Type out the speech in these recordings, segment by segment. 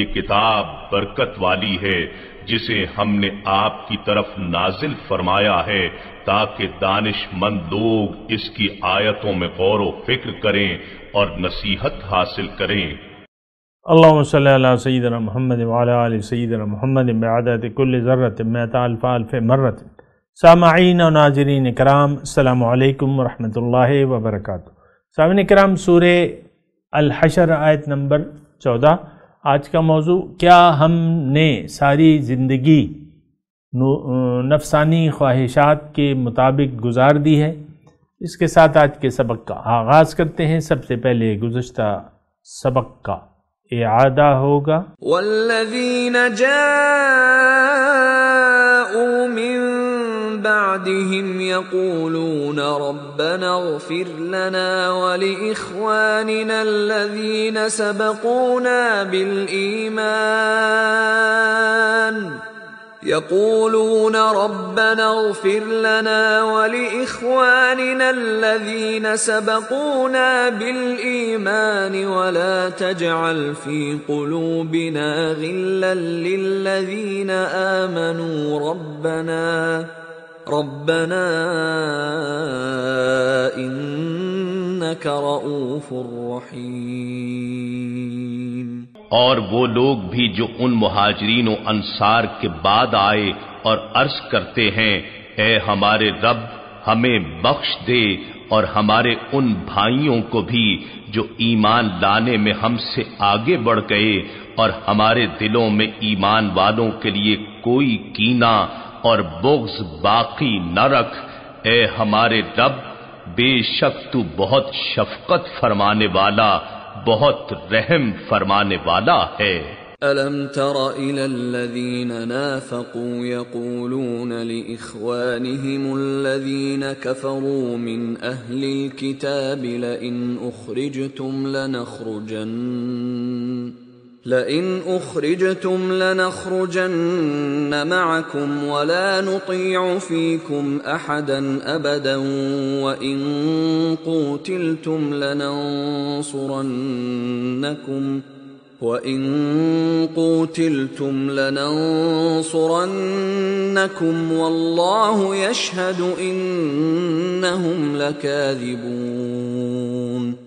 یہ کتاب برکت والی ہے جسے ہم نے آپ کی طرف نازل فرمایا ہے تاکہ دانش مند لوگ اس کی آیتوں میں غور و فکر کریں اور نصیحت حاصل کریں اللہ صلی اللہ سیدنا محمد وعلا علی سیدنا محمد بعدد کل ذرت میتا الف الف مرت سامعین و ناظرین کرام السلام علیکم ورحمت اللہ وبرکاتہ سامعین کرام سورہ الحشر آیت نمبر چودہ آج کا موضوع کیا ہم نے ساری زندگی نفسانی خواہشات کے مطابق گزار دی ہے اس کے ساتھ آج کے سبق کا آغاز کرتے ہیں سب سے پہلے گزشتہ سبق کا اعادہ ہوگا والذین من بعدهم يقولون ربنا اغفر لنا ولإخواننا الذين سبقونا بالإيمان يقولون ربنا اغفر لنا ولإخواننا الذين سبقونا بالإيمان ولا تجعل في قلوبنا غلا للذين آمنوا ربنا ربنا انك رؤوف اور وہ لوگ بھی جو ان مہاجرین و انصار کے بعد آئے اور عرض کرتے ہیں اے ہمارے رب ہمیں بخش دے اور ہمارے ان بھائیوں کو بھی جو ایمان لانے میں ہم سے آگے بڑھ گئے اور ہمارے دلوں میں ایمان والوں کے لیے کوئی کینا اور بغض باقی نہ رکھ اے ہمارے رب بے شک تو بہت شفقت فرمانے والا بہت رحم فرمانے والا ہے الم تدین کسولی کی طبیل ان اخرج تم لئن اخرجتم لنخرجن معكم ولا نطيع فيكم احدا ابدا وان قوتلتم لننصرنكم وان قوتلتم لننصرنكم والله يشهد انهم لكاذبون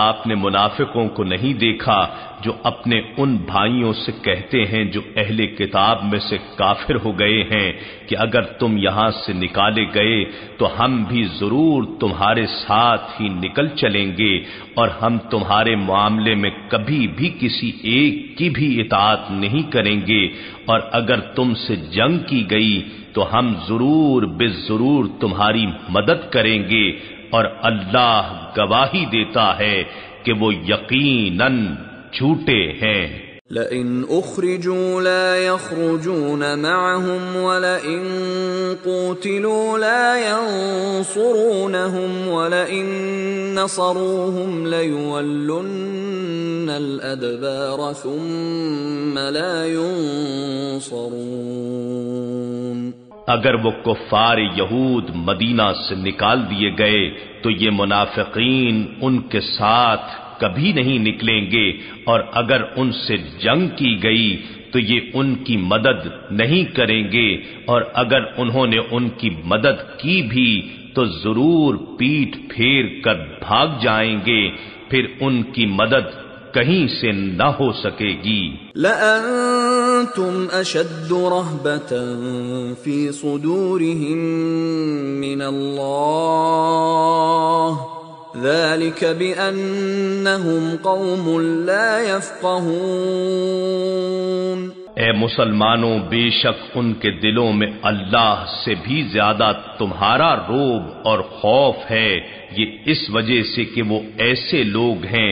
آپ نے منافقوں کو نہیں دیکھا جو اپنے ان بھائیوں سے کہتے ہیں جو اہل کتاب میں سے کافر ہو گئے ہیں کہ اگر تم یہاں سے نکالے گئے تو ہم بھی ضرور تمہارے ساتھ ہی نکل چلیں گے اور ہم تمہارے معاملے میں کبھی بھی کسی ایک کی بھی اطاعت نہیں کریں گے اور اگر تم سے جنگ کی گئی تو ہم ضرور بے ضرور تمہاری مدد کریں گے اور اللہ گواہی دیتا ہے کہ وہ یقیناً جھوٹے ہیں لئن اخرجوا لا يخرجون معهم ولئن قوتلوا لا ينصرونهم ولئن نصروهم ليولن الادبار ثم لا ينصرون اگر وہ کفار یہود مدینہ سے نکال دیے گئے تو یہ منافقین ان کے ساتھ کبھی نہیں نکلیں گے اور اگر ان سے جنگ کی گئی تو یہ ان کی مدد نہیں کریں گے اور اگر انہوں نے ان کی مدد کی بھی تو ضرور پیٹ پھیر کر بھاگ جائیں گے پھر ان کی مدد کہیں سے نہ ہو سکے گی لأنتم اشد اے مسلمانوں بے شک ان کے دلوں میں اللہ سے بھی زیادہ تمہارا روب اور خوف ہے یہ اس وجہ سے کہ وہ ایسے لوگ ہیں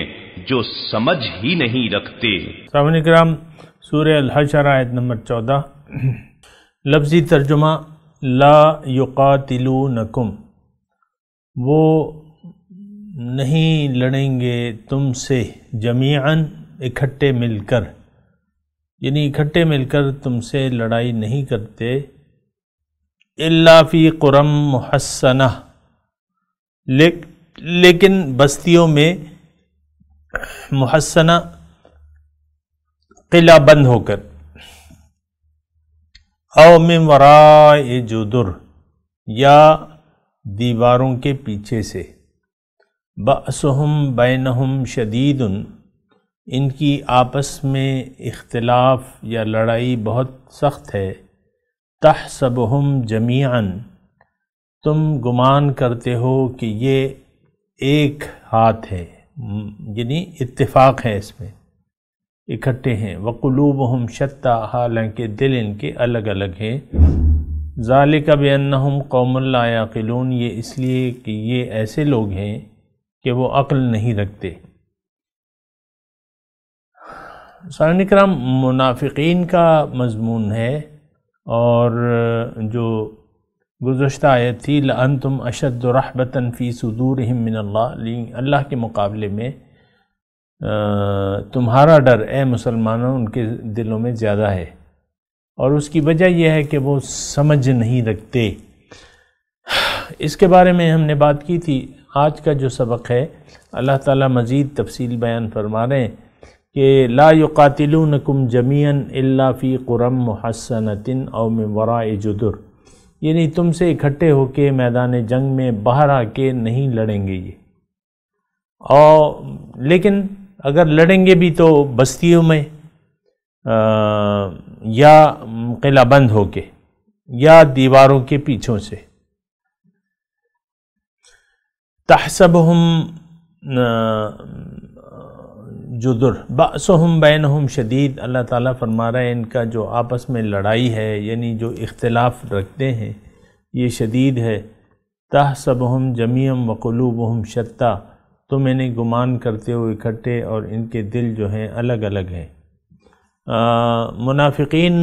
جو سمجھ ہی نہیں رکھتے سامنے کرام سورہ الحشر آیت نمبر چودہ لفظی ترجمہ لا یقاتلونکم وہ نہیں لڑیں گے تم سے جمیعاً اکٹھے مل کر یعنی اکٹھے مل کر تم سے لڑائی نہیں کرتے اللہ فی قرم محسنہ لیکن بستیوں میں محسنہ قلعہ بند ہو کر او من ورائے جدر یا دیواروں کے پیچھے سے بسم بینہم شدید ان کی آپس میں اختلاف یا لڑائی بہت سخت ہے تہصب ہم تم گمان کرتے ہو کہ یہ ایک ہاتھ ہے یعنی اتفاق ہے اس میں اکٹھے ہیں وَقُلُوبُهُمْ ہم حالانکہ دل ان کے الگ الگ ہیں ذَلِكَ بِأَنَّهُمْ عنم قوم اللہ یہ اس لیے کہ یہ ایسے لوگ ہیں کہ وہ عقل نہیں رکھتے کرام منافقین کا مضمون ہے اور جو گزشتہ آیت تھی لَأَنْتُمْ تم رَحْبَةً فِي رحبۃنفی مِنَ اللہ اللہ کے مقابلے میں تمہارا ڈر اے مسلمانوں ان کے دلوں میں زیادہ ہے اور اس کی وجہ یہ ہے کہ وہ سمجھ نہیں رکھتے اس کے بارے میں ہم نے بات کی تھی آج کا جو سبق ہے اللہ تعالیٰ مزید تفصیل بیان فرما رہے ہیں کہ لا الا فی قرم محسنت او من وراء جدر یعنی تم سے اکٹھے ہو کے میدان جنگ میں باہر آ کے نہیں لڑیں گے یہ اور لیکن اگر لڑیں گے بھی تو بستیوں میں یا قلعہ بند ہو کے یا دیواروں کے پیچھوں سے تحسبهم جدر بأسهم بینهم شدید اللہ تعالیٰ فرما رہا ہے ان کا جو آپس میں لڑائی ہے یعنی جو اختلاف رکھتے ہیں یہ شدید ہے تحسبهم جمیعم جمیم شتا تم انہیں گمان کرتے ہو اکھٹے اور ان کے دل جو ہیں الگ الگ ہیں منافقین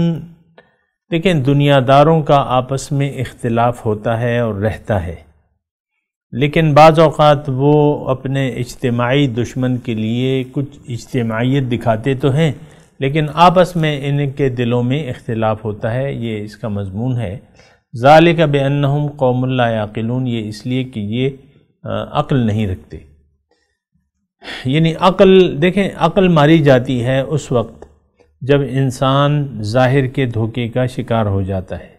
لیکن دنیا داروں کا آپس میں اختلاف ہوتا ہے اور رہتا ہے لیکن بعض اوقات وہ اپنے اجتماعی دشمن کے لیے کچھ اجتماعیت دکھاتے تو ہیں لیکن آپس میں ان کے دلوں میں اختلاف ہوتا ہے یہ اس کا مضمون ہے ذالک بانہم قوم اللہ یقین یہ اس لیے کہ یہ عقل نہیں رکھتے یعنی عقل دیکھیں عقل ماری جاتی ہے اس وقت جب انسان ظاہر کے دھوکے کا شکار ہو جاتا ہے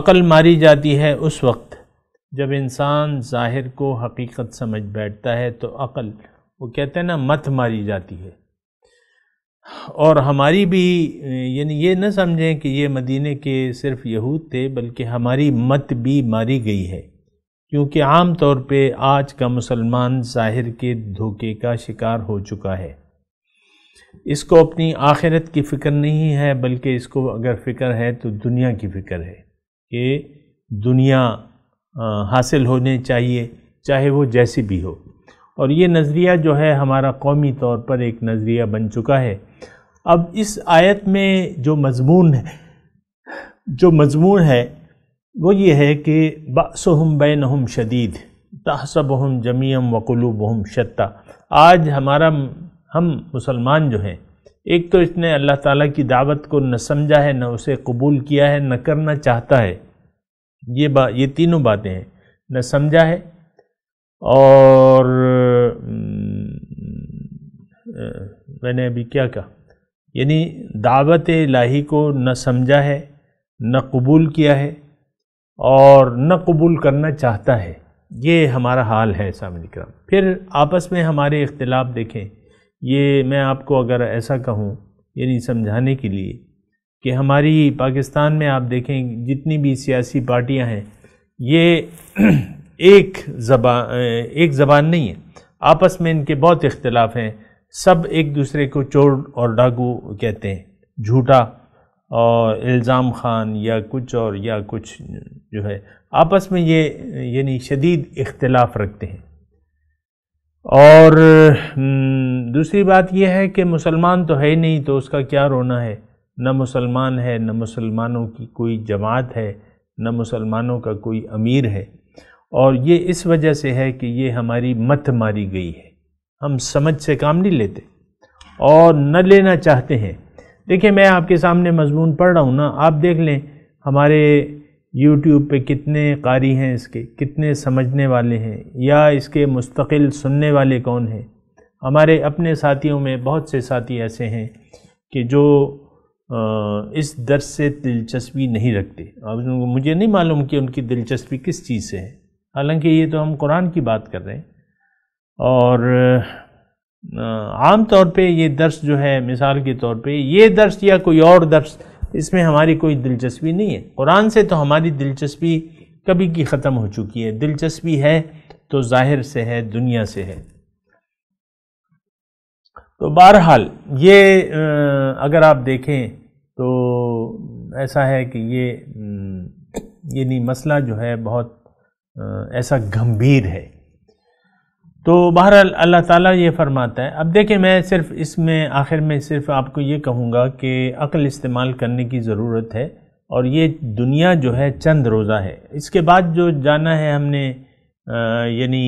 عقل ماری جاتی ہے اس وقت جب انسان ظاہر کو حقیقت سمجھ بیٹھتا ہے تو عقل وہ کہتے ہیں نا مت ماری جاتی ہے اور ہماری بھی یعنی یہ نہ سمجھیں کہ یہ مدینہ کے صرف یہود تھے بلکہ ہماری مت بھی ماری گئی ہے کیونکہ عام طور پہ آج کا مسلمان ظاہر کے دھوکے کا شکار ہو چکا ہے اس کو اپنی آخرت کی فکر نہیں ہے بلکہ اس کو اگر فکر ہے تو دنیا کی فکر ہے کہ دنیا حاصل ہونے چاہیے چاہے وہ جیسی بھی ہو اور یہ نظریہ جو ہے ہمارا قومی طور پر ایک نظریہ بن چکا ہے اب اس آیت میں جو مضمون ہے جو مضمون ہے وہ یہ ہے کہ بَأْسُهُمْ بَيْنَهُمْ ہم شدید جَمِيعًا جمیم شَتَّى آج ہمارا ہم مسلمان جو ہیں ایک تو اس نے اللہ تعالیٰ کی دعوت کو نہ سمجھا ہے نہ اسے قبول کیا ہے نہ کرنا چاہتا ہے یہ با یہ تینوں باتیں ہیں نہ سمجھا ہے اور میں نے ابھی کیا کہا یعنی دعوت الہی کو نہ سمجھا ہے نہ قبول کیا ہے اور نہ قبول کرنا چاہتا ہے یہ ہمارا حال ہے سامنے کرام پھر آپس میں ہمارے اختلاف دیکھیں یہ میں آپ کو اگر ایسا کہوں یعنی سمجھانے کے لیے کہ ہماری پاکستان میں آپ دیکھیں جتنی بھی سیاسی پارٹیاں ہیں یہ ایک زبان ایک زبان نہیں ہے آپس میں ان کے بہت اختلاف ہیں سب ایک دوسرے کو چور اور ڈاگو کہتے ہیں جھوٹا اور الزام خان یا کچھ اور یا کچھ جو ہے آپس میں یہ یعنی شدید اختلاف رکھتے ہیں اور دوسری بات یہ ہے کہ مسلمان تو ہے ہی نہیں تو اس کا کیا رونا ہے نہ مسلمان ہے نہ مسلمانوں کی کوئی جماعت ہے نہ مسلمانوں کا کوئی امیر ہے اور یہ اس وجہ سے ہے کہ یہ ہماری مت ماری گئی ہے ہم سمجھ سے کام نہیں لیتے اور نہ لینا چاہتے ہیں دیکھیں میں آپ کے سامنے مضمون پڑھ رہا ہوں نا آپ دیکھ لیں ہمارے یوٹیوب پہ کتنے قاری ہیں اس کے کتنے سمجھنے والے ہیں یا اس کے مستقل سننے والے کون ہیں ہمارے اپنے ساتھیوں میں بہت سے ساتھی ایسے ہیں کہ جو اس درس سے دلچسپی نہیں رکھتے مجھے نہیں معلوم کہ ان کی دلچسپی کس چیز سے ہے حالانکہ یہ تو ہم قرآن کی بات کر رہے ہیں اور عام طور پہ یہ درس جو ہے مثال کے طور پہ یہ درس یا کوئی اور درس اس میں ہماری کوئی دلچسپی نہیں ہے قرآن سے تو ہماری دلچسپی کبھی کی ختم ہو چکی ہے دلچسپی ہے تو ظاہر سے ہے دنیا سے ہے تو بہرحال یہ اگر آپ دیکھیں تو ایسا ہے کہ یہ یعنی مسئلہ جو ہے بہت ایسا گھمبیر ہے تو بہرحال اللہ تعالیٰ یہ فرماتا ہے اب دیکھیں میں صرف اس میں آخر میں صرف آپ کو یہ کہوں گا کہ عقل استعمال کرنے کی ضرورت ہے اور یہ دنیا جو ہے چند روزہ ہے اس کے بعد جو جانا ہے ہم نے یعنی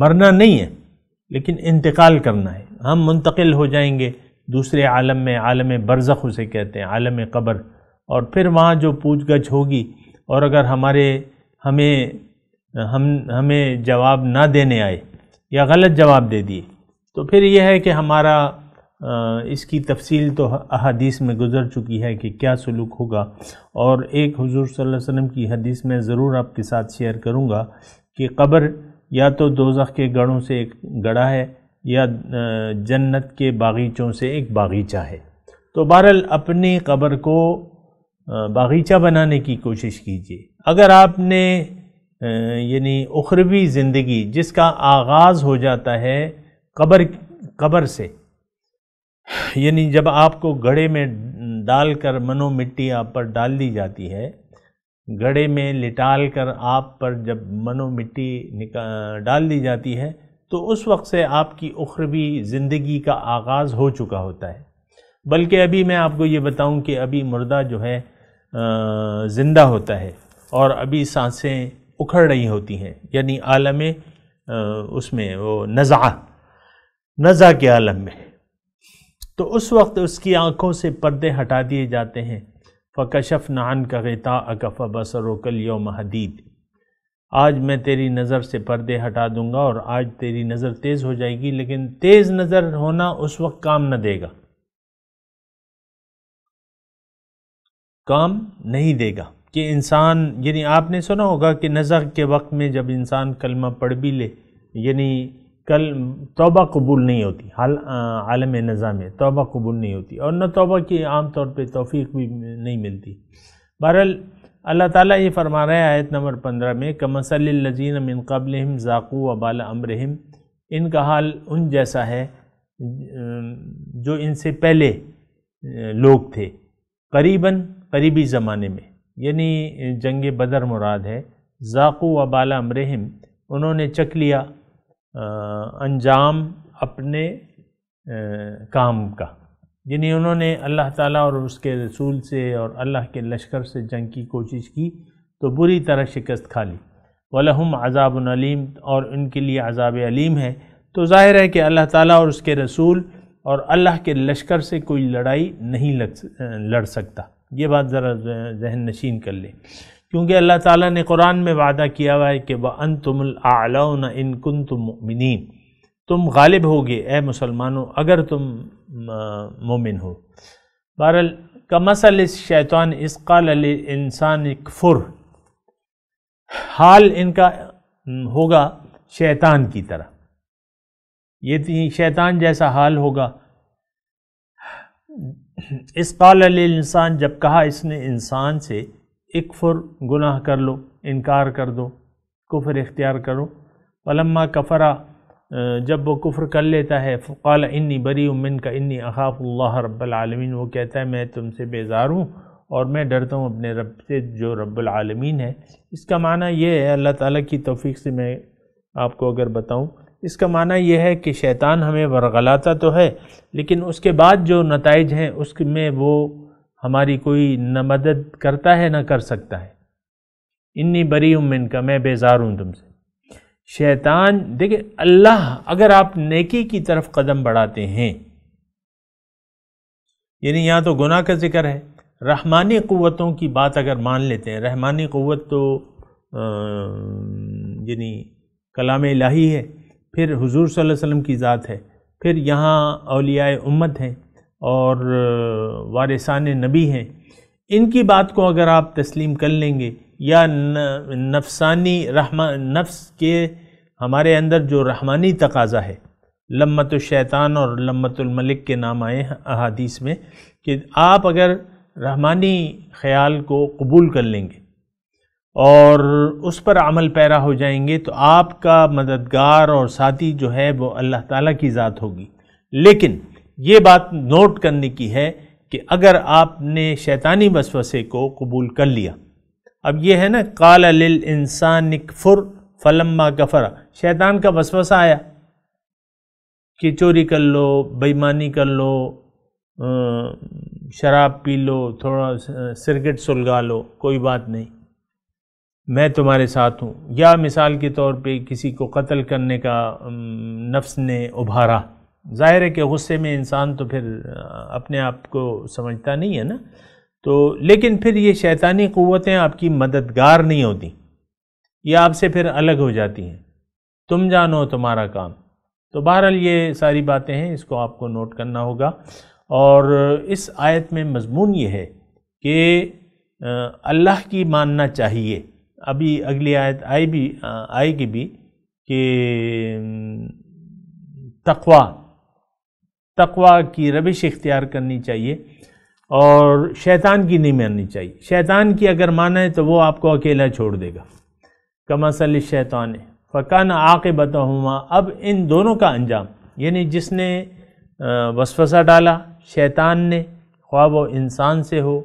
مرنا نہیں ہے لیکن انتقال کرنا ہے ہم منتقل ہو جائیں گے دوسرے عالم میں عالم برزخ اسے کہتے ہیں عالم قبر اور پھر وہاں جو پوچھ گچھ ہوگی اور اگر ہمارے ہمیں ہم ہمیں جواب نہ دینے آئے یا غلط جواب دے دیے تو پھر یہ ہے کہ ہمارا اس کی تفصیل تو احادیث میں گزر چکی ہے کہ کیا سلوک ہوگا اور ایک حضور صلی اللہ علیہ وسلم کی حدیث میں ضرور آپ کے ساتھ شیئر کروں گا کہ قبر یا تو دوزخ کے گڑوں سے ایک گڑا ہے یا جنت کے باغیچوں سے ایک باغیچہ ہے تو بہرحال اپنی قبر کو باغیچہ بنانے کی کوشش کیجیے اگر آپ نے یعنی اخروی زندگی جس کا آغاز ہو جاتا ہے قبر قبر سے یعنی جب آپ کو گھڑے میں ڈال کر منو مٹی آپ پر ڈال دی جاتی ہے گڑے میں لٹال کر آپ پر جب منو مٹی ڈال دی جاتی ہے تو اس وقت سے آپ کی اخربی زندگی کا آغاز ہو چکا ہوتا ہے بلکہ ابھی میں آپ کو یہ بتاؤں کہ ابھی مردہ جو ہے زندہ ہوتا ہے اور ابھی سانسیں اکھڑ رہی ہوتی ہیں یعنی عالم اس میں وہ نزع نزع کے عالم میں تو اس وقت اس کی آنکھوں سے پردے ہٹا دیے جاتے ہیں فکشف نان کا غیتا اکف بسر و کل یوم حدید آج میں تیری نظر سے پردے ہٹا دوں گا اور آج تیری نظر تیز ہو جائے گی لیکن تیز نظر ہونا اس وقت کام نہ دے گا کام نہیں دے گا کہ انسان یعنی آپ نے سنا ہوگا کہ نظر کے وقت میں جب انسان کلمہ پڑھ بھی لے یعنی کل توبہ قبول نہیں ہوتی حال عالم نظام توبہ قبول نہیں ہوتی اور نہ توبہ کی عام طور پہ توفیق بھی نہیں ملتی بہرحال اللہ تعالیٰ یہ فرما رہا ہے آیت نمبر پندرہ میں کہ الجین من قبل ذاقو و بالا امرحم ان کا حال ان جیسا ہے جو ان سے پہلے لوگ تھے قریباً قریبی زمانے میں یعنی جنگ بدر مراد ہے ذاقو و بالا امرحم انہوں نے چک لیا انجام اپنے کام کا یعنی انہوں نے اللہ تعالیٰ اور اس کے رسول سے اور اللہ کے لشکر سے جنگ کی کوشش کی تو بری طرح شکست کھا لی والم عذاب العلیم اور ان کے لیے عذاب علیم ہے تو ظاہر ہے کہ اللہ تعالیٰ اور اس کے رسول اور اللہ کے لشکر سے کوئی لڑائی نہیں لڑ سکتا یہ بات ذرا ذہن نشین کر لیں کیونکہ اللہ تعالیٰ نے قرآن میں وعدہ کیا ہوا ہے کہ وہ ان تم كُنْتُمْ ان کن تم تم غالب ہوگے اے مسلمانوں اگر تم مومن ہو بہرحال کا مسل اس شیطان قال علی انسان کفر حال ان کا ہوگا شیطان کی طرح یہ شیطان جیسا حال ہوگا قال علی انسان جب کہا اس نے انسان سے اکفر گناہ کر لو انکار کر دو کفر اختیار کرو ولما کفرا جب وہ کفر کر لیتا ہے فقال انی بری امن کا انی اخاف اللہ رب العالمین وہ کہتا ہے میں تم سے بیزار ہوں اور میں ڈرتا ہوں اپنے رب سے جو رب العالمین ہے اس کا معنی یہ ہے اللہ تعالیٰ کی توفیق سے میں آپ کو اگر بتاؤں اس کا معنی یہ ہے کہ شیطان ہمیں ورغلاتا تو ہے لیکن اس کے بعد جو نتائج ہیں اس میں وہ ہماری کوئی نہ مدد کرتا ہے نہ کر سکتا ہے انی بری امن کا میں بیزار ہوں تم سے شیطان دیکھیں اللہ اگر آپ نیکی کی طرف قدم بڑھاتے ہیں یعنی یہاں تو گناہ کا ذکر ہے رحمانی قوتوں کی بات اگر مان لیتے ہیں رحمانی قوت تو یعنی کلام الہی ہے پھر حضور صلی اللہ علیہ وسلم کی ذات ہے پھر یہاں اولیاء امت ہیں اور وارثان نبی ہیں ان کی بات کو اگر آپ تسلیم کر لیں گے یا نفسانی رحم نفس کے ہمارے اندر جو رحمانی تقاضا ہے لمت الشیطان اور لمت الملک کے نام آئے احادیث میں کہ آپ اگر رحمانی خیال کو قبول کر لیں گے اور اس پر عمل پیرا ہو جائیں گے تو آپ کا مددگار اور ساتھی جو ہے وہ اللہ تعالیٰ کی ذات ہوگی لیکن یہ بات نوٹ کرنے کی ہے کہ اگر آپ نے شیطانی وسوسے کو قبول کر لیا اب یہ ہے نا قال للانسان اک فلما کفر شیطان کا وسوسہ آیا کہ چوری کر لو بےمانی کر لو شراب پی لو تھوڑا سرگٹ سلگا لو کوئی بات نہیں میں تمہارے ساتھ ہوں یا مثال کے طور پہ کسی کو قتل کرنے کا نفس نے ابھارا ظاہر ہے کہ غصے میں انسان تو پھر اپنے آپ کو سمجھتا نہیں ہے نا تو لیکن پھر یہ شیطانی قوتیں آپ کی مددگار نہیں ہوتی یہ آپ سے پھر الگ ہو جاتی ہیں تم جانو تمہارا کام تو بہرحال یہ ساری باتیں ہیں اس کو آپ کو نوٹ کرنا ہوگا اور اس آیت میں مضمون یہ ہے کہ اللہ کی ماننا چاہیے ابھی اگلی آیت آئی بھی آئے گی بھی کہ تقوا تقوا کی ربش اختیار کرنی چاہیے اور شیطان کی نہیں ماننی چاہیے شیطان کی اگر مانا ہے تو وہ آپ کو اکیلا چھوڑ دے گا اصل شیطان فقان آ ہما اب ان دونوں کا انجام یعنی جس نے وسوسہ ڈالا شیطان نے خواب و انسان سے ہو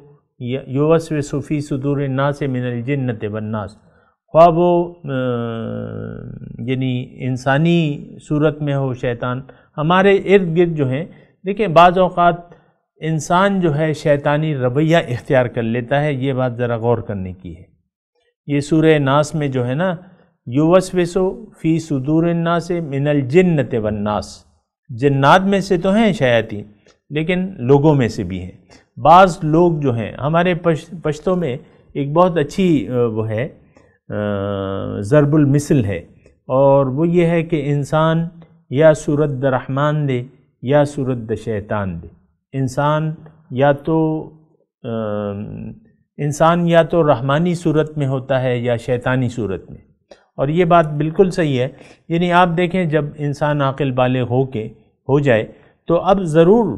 و صوفی صدور نا سے من الجنت والناس خواب و یعنی انسانی صورت میں ہو شیطان ہمارے ارد گرد جو ہیں دیکھیں بعض اوقات انسان جو ہے شیطانی رویہ اختیار کر لیتا ہے یہ بات ذرا غور کرنے کی ہے یہ سورہ ناس میں جو ہے نا یوس وسو فی صدور الناس من الجنت والناس جنات میں سے تو ہیں شیاتی لیکن لوگوں میں سے بھی ہیں بعض لوگ جو ہیں ہمارے پشتوں میں ایک بہت اچھی وہ ہے ضرب المثل ہے اور وہ یہ ہے کہ انسان یا سورت رحمان دے یا سورت شیطان دے انسان یا تو انسان یا تو رحمانی صورت میں ہوتا ہے یا شیطانی صورت میں اور یہ بات بالکل صحیح ہے یعنی آپ دیکھیں جب انسان عاقل بالے ہو کے ہو جائے تو اب ضرور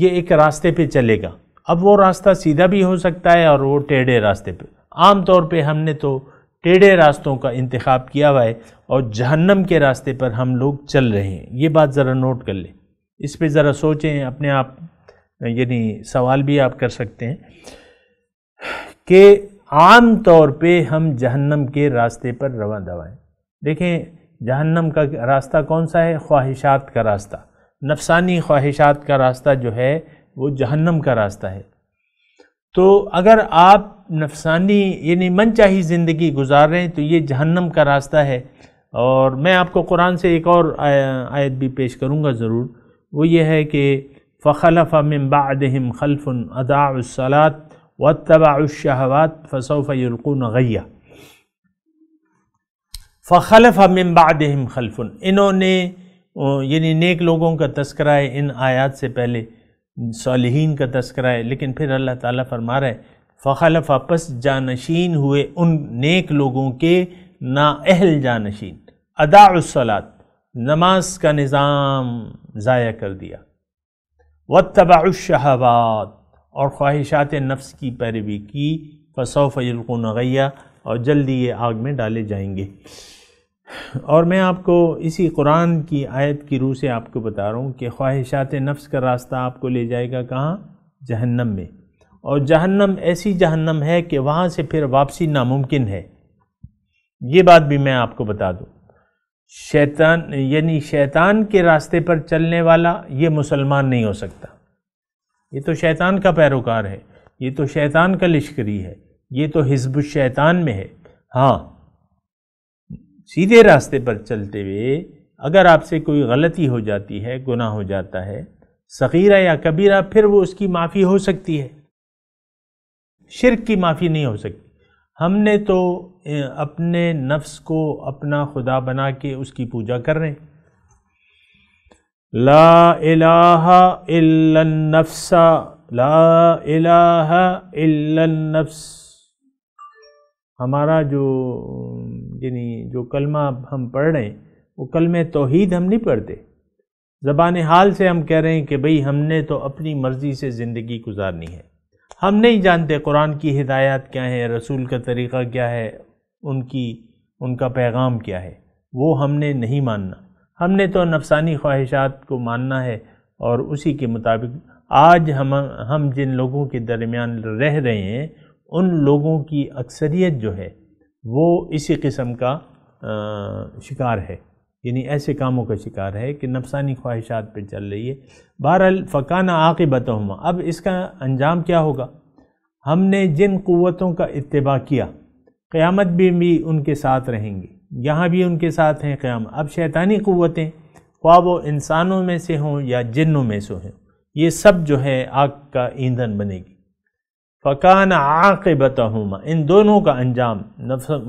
یہ ایک راستے پہ چلے گا اب وہ راستہ سیدھا بھی ہو سکتا ہے اور وہ ٹیڑھے راستے پہ عام طور پہ ہم نے تو ٹیڑے راستوں کا انتخاب کیا ہوا ہے اور جہنم کے راستے پر ہم لوگ چل رہے ہیں یہ بات ذرا نوٹ کر لیں اس پہ ذرا سوچیں اپنے آپ یعنی سوال بھی آپ کر سکتے ہیں کہ عام طور پہ ہم جہنم کے راستے پر رواں دوائیں دیکھیں جہنم کا راستہ کون سا ہے خواہشات کا راستہ نفسانی خواہشات کا راستہ جو ہے وہ جہنم کا راستہ ہے تو اگر آپ نفسانی یعنی من چاہی زندگی گزار رہے ہیں تو یہ جہنم کا راستہ ہے اور میں آپ کو قرآن سے ایک اور آیت بھی پیش کروں گا ضرور وہ یہ ہے کہ فخلف من بعدهم خلف خلفن اداء واتبع و فسوف الشہوات فصوف فخلف من بعدهم خلف انہوں نے یعنی نیک لوگوں کا تذکرہ ان آیات سے پہلے صالحین کا تذکرہ ہے لیکن پھر اللہ تعالیٰ فرما رہا ہے فخلف فاپس جانشین ہوئے ان نیک لوگوں کے نااہل جانشین ادا الصلاط نماز کا نظام ضائع کر دیا و طباء الشہبات اور خواہشات نفس کی پیروی کی فصوف یلقون غیہ اور جلدی یہ آگ میں ڈالے جائیں گے اور میں آپ کو اسی قرآن کی آیت کی روح سے آپ کو بتا رہا ہوں کہ خواہشات نفس کا راستہ آپ کو لے جائے گا کہاں جہنم میں اور جہنم ایسی جہنم ہے کہ وہاں سے پھر واپسی ناممکن ہے یہ بات بھی میں آپ کو بتا دوں شیطان یعنی شیطان کے راستے پر چلنے والا یہ مسلمان نہیں ہو سکتا یہ تو شیطان کا پیروکار ہے یہ تو شیطان کا لشکری ہے یہ تو حزب الشیطان میں ہے ہاں سیدھے راستے پر چلتے ہوئے اگر آپ سے کوئی غلطی ہو جاتی ہے گناہ ہو جاتا ہے صغیرہ یا کبیرہ پھر وہ اس کی معافی ہو سکتی ہے شرک کی معافی نہیں ہو سکتی ہم نے تو اپنے نفس کو اپنا خدا بنا کے اس کی پوجا کر رہے ہیں لا الہ الا النفس لا الہ الا النفس ہمارا جو یعنی جو کلمہ ہم پڑھ رہے ہیں وہ کلمہ توحید ہم نہیں پڑھتے زبان حال سے ہم کہہ رہے ہیں کہ بھئی ہم نے تو اپنی مرضی سے زندگی گزارنی ہے ہم نہیں جانتے قرآن کی ہدایات کیا ہے رسول کا طریقہ کیا ہے ان کی ان کا پیغام کیا ہے وہ ہم نے نہیں ماننا ہم نے تو نفسانی خواہشات کو ماننا ہے اور اسی کے مطابق آج ہم جن لوگوں کے درمیان رہ رہے ہیں ان لوگوں کی اکثریت جو ہے وہ اسی قسم کا شکار ہے یعنی ایسے کاموں کا شکار ہے کہ نفسانی خواہشات پہ چل رہی ہے بہرحال الفقانہ عاقبت اب اس کا انجام کیا ہوگا ہم نے جن قوتوں کا اتباع کیا قیامت بھی بھی ان کے ساتھ رہیں گے یہاں بھی ان کے ساتھ ہیں قیام اب شیطانی قوتیں خواب و انسانوں میں سے ہوں یا جنوں میں سے ہوں یہ سب جو ہے آگ کا ایندھن بنے گی فقان عاقبت ان دونوں کا انجام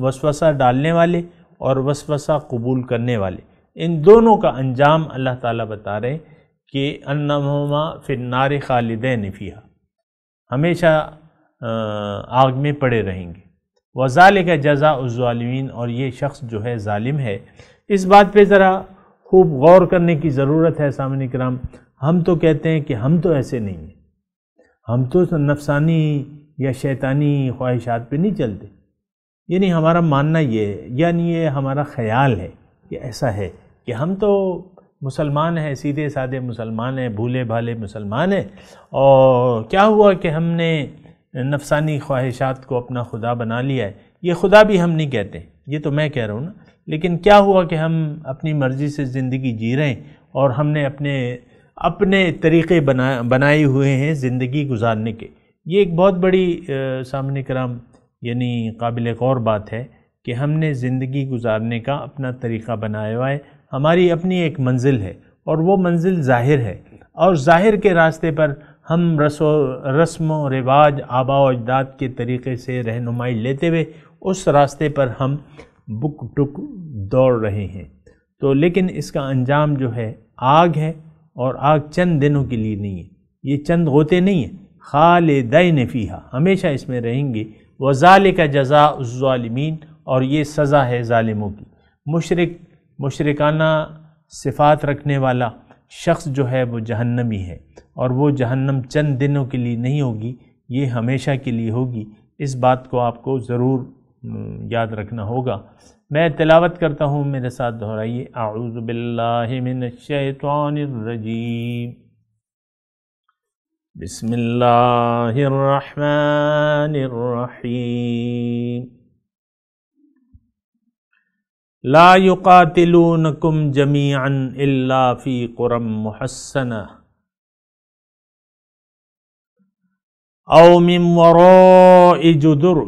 وسوسہ ڈالنے والے اور وسوسہ قبول کرنے والے ان دونوں کا انجام اللہ تعالیٰ بتا رہے ہیں کہ انما پھر نعر خالد نفیہ ہمیشہ آگ میں پڑے رہیں گے وزال کا جزا الظالمین اور یہ شخص جو ہے ظالم ہے اس بات پہ ذرا خوب غور کرنے کی ضرورت ہے سامنے کرام ہم تو کہتے ہیں کہ ہم تو ایسے نہیں ہیں ہم تو نفسانی یا شیطانی خواہشات پہ نہیں چلتے یعنی ہمارا ماننا یہ ہے یعنی یہ ہمارا خیال ہے کہ ایسا ہے کہ ہم تو مسلمان ہیں سیدھے سادھے مسلمان ہیں بھولے بھالے مسلمان ہیں اور کیا ہوا کہ ہم نے نفسانی خواہشات کو اپنا خدا بنا لیا ہے یہ خدا بھی ہم نہیں کہتے یہ تو میں کہہ رہا ہوں نا لیکن کیا ہوا کہ ہم اپنی مرضی سے زندگی جی رہے ہیں اور ہم نے اپنے اپنے طریقے بنا بنائے ہوئے ہیں زندگی گزارنے کے یہ ایک بہت بڑی سامنے کرام یعنی قابل غور بات ہے کہ ہم نے زندگی گزارنے کا اپنا طریقہ بنایا ہوا ہے ہماری اپنی ایک منزل ہے اور وہ منزل ظاہر ہے اور ظاہر کے راستے پر ہم رسو رسم و رواج آبا و اجداد کے طریقے سے رہنمائی لیتے ہوئے اس راستے پر ہم بک ٹک دوڑ رہے ہیں تو لیکن اس کا انجام جو ہے آگ ہے اور آگ چند دنوں کے لیے نہیں ہے یہ چند غوطے نہیں ہیں خالدین فیہا ہمیشہ اس میں رہیں گے وَذَلِكَ جَزَاءُ کا جزا اور یہ سزا ہے ظالموں کی مشرق مشرکانہ صفات رکھنے والا شخص جو ہے وہ جہنمی ہے اور وہ جہنم چند دنوں کے لیے نہیں ہوگی یہ ہمیشہ کے لیے ہوگی اس بات کو آپ کو ضرور یاد رکھنا ہوگا میں تلاوت کرتا ہوں میرے ساتھ دہرائیے اعوذ باللہ من الشیطان الرجیم بسم اللہ الرحمن الرحیم لا یوقا تلون کم جمی انفی قرم حسن او مروجر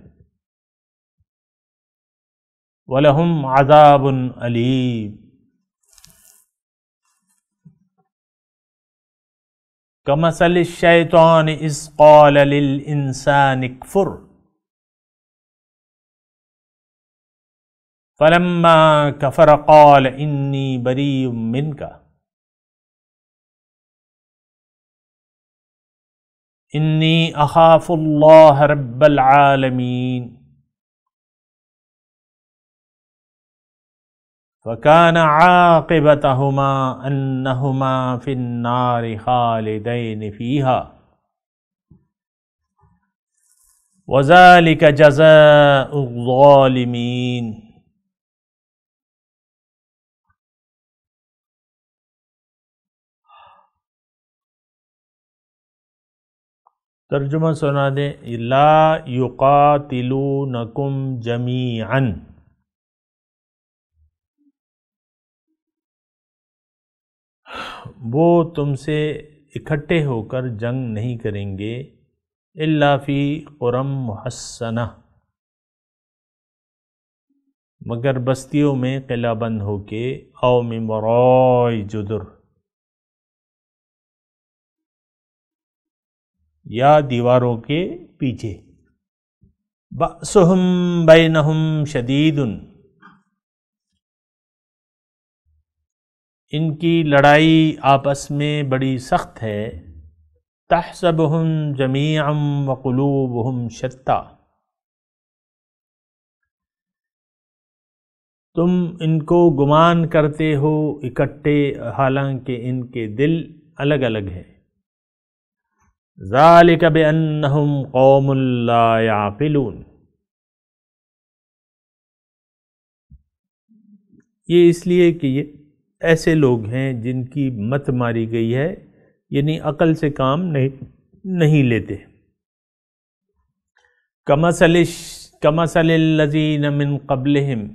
ولهم عذاب أليم كمثل الشيطان إذ قال للإنسان اكفر فلما كفر قال إني بريء منك إني أخاف الله رب العالمين فكان عاقبتهما أنهما في النار خالدين فيها وذلك جزاء الظالمين ترجمة سنة لا يقاتلونكم جميعا وہ تم سے اکٹھے ہو کر جنگ نہیں کریں گے اللہ فی قرم محسنہ مگر بستیوں میں قلعہ بند ہو کے او مر جدر یا دیواروں کے پیچھے بأسهم بے نہم شدید ان کی لڑائی آپس میں بڑی سخت ہے تحسبہم جمیعم وقلوبہم شتا تم ان کو گمان کرتے ہو اکٹھے حالانکہ ان کے دل الگ الگ ہے بانہم قوم لا کو یہ اس لیے کہ یہ ایسے لوگ ہیں جن کی مت ماری گئی ہے یعنی عقل سے کام نہیں لیتے کم کمسل کم من قبلہم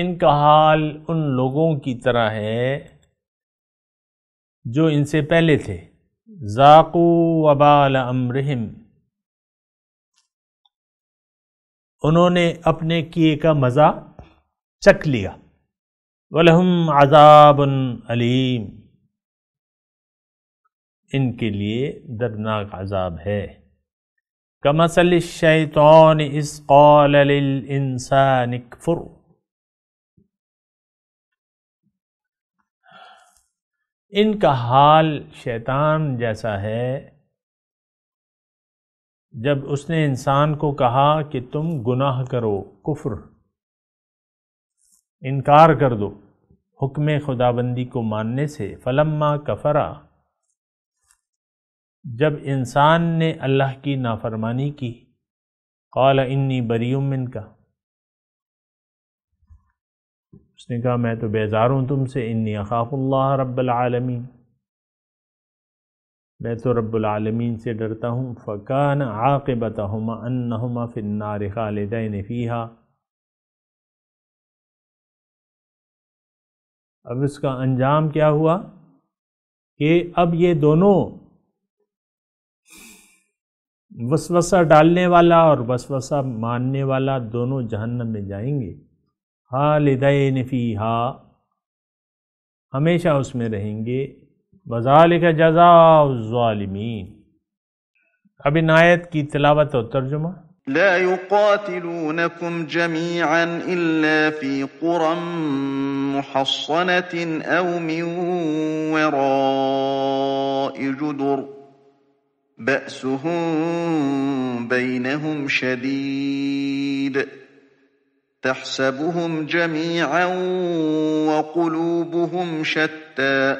ان کا حال ان لوگوں کی طرح ہے جو ان سے پہلے تھے ذاقو وبال امرحم انہوں نے اپنے کیے کا مزہ چک لیا ولہم عذاب علیم ان کے لیے دردناک عذاب ہے کمسل قال للانسان اکفر ان کا حال شیطان جیسا ہے جب اس نے انسان کو کہا کہ تم گناہ کرو کفر انکار کر دو حکم خدا بندی کو ماننے سے فلما کفرا جب انسان نے اللہ کی نافرمانی کی قال انی بریوم من کا اس نے کہا میں تو بیزار ہوں تم سے انی اخاف اللہ رب العالمین میں تو رب العالمین سے ڈرتا ہوں فقان عاقبت کے بتا ہما انما فنار خالدین لۂ اب اس کا انجام کیا ہوا کہ اب یہ دونوں وسوسہ ڈالنے والا اور وسوسہ ماننے والا دونوں جہنم میں جائیں گے خالدین فیہا ہمیشہ اس میں رہیں گے وَذَلِكَ جزاء الظالمين اب ان آیت کی تلاوت اور ترجمہ لا يقاتلونكم جميعا إلا في قرى محصنة أو من وراء جدر بأسهم بينهم شديد تحسبهم جميعا وقلوبهم شتى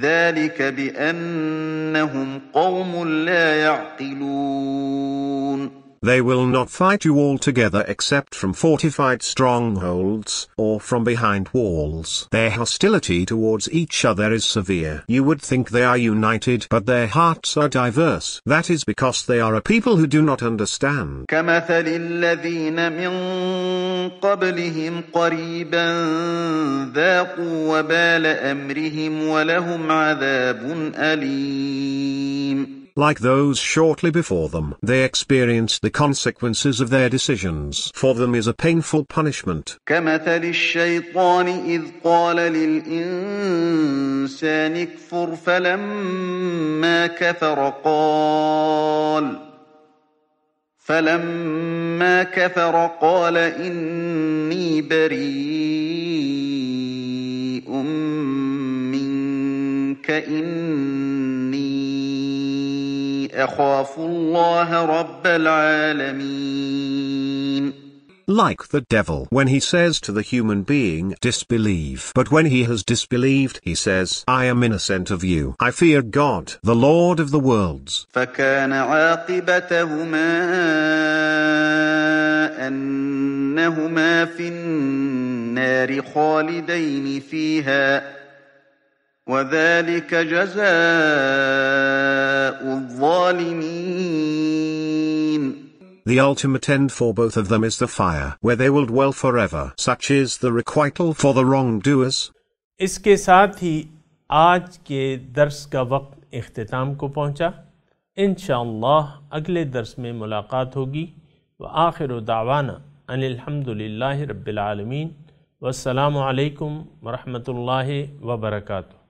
ذلك بأنهم قوم لا يعقلون They will not fight you all together, except from fortified strongholds or from behind walls. Their hostility towards each other is severe. You would think they are united but their hearts are diverse. That is because they are a people who do not understand. كمثل الذين من قبلهم قريبا ذاقوا أمرهم ولهم عذاب أليم like those shortly before them. They experience the consequences of their decisions. For them is a painful punishment. كمثل الشيطان إذ قال للإنسان فلما كفر قال فلما كفر قال إني بريء منك إني أخاف الله رب العالمين Like the devil when he says to the human being, disbelieve. But when he has disbelieved, he says, I am innocent of you. I fear God, the Lord of the worlds. في النار خالدين فيها وذلك جزاء الظالمين The ultimate end for both of them is the fire where they will dwell forever. Such is the requital for the wrongdoers. اس کے ساتھ ہی آج کے درس کا وقت اختتام کو پہنچا انشاءاللہ اگلے درس میں ملاقات ہوگی وآخر دعوانا ان الحمدللہ رب العالمین والسلام علیکم ورحمۃ اللہ وبرکاتہ